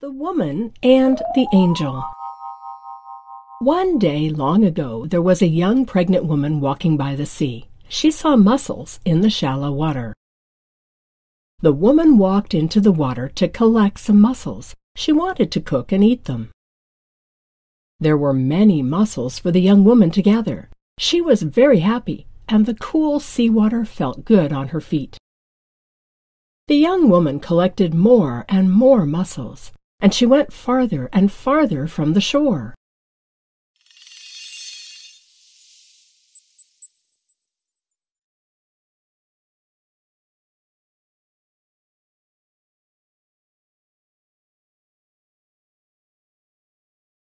The Woman and the Angel One day long ago there was a young pregnant woman walking by the sea. She saw mussels in the shallow water. The woman walked into the water to collect some mussels. She wanted to cook and eat them. There were many mussels for the young woman to gather. She was very happy, and the cool sea water felt good on her feet. The young woman collected more and more mussels and she went farther and farther from the shore.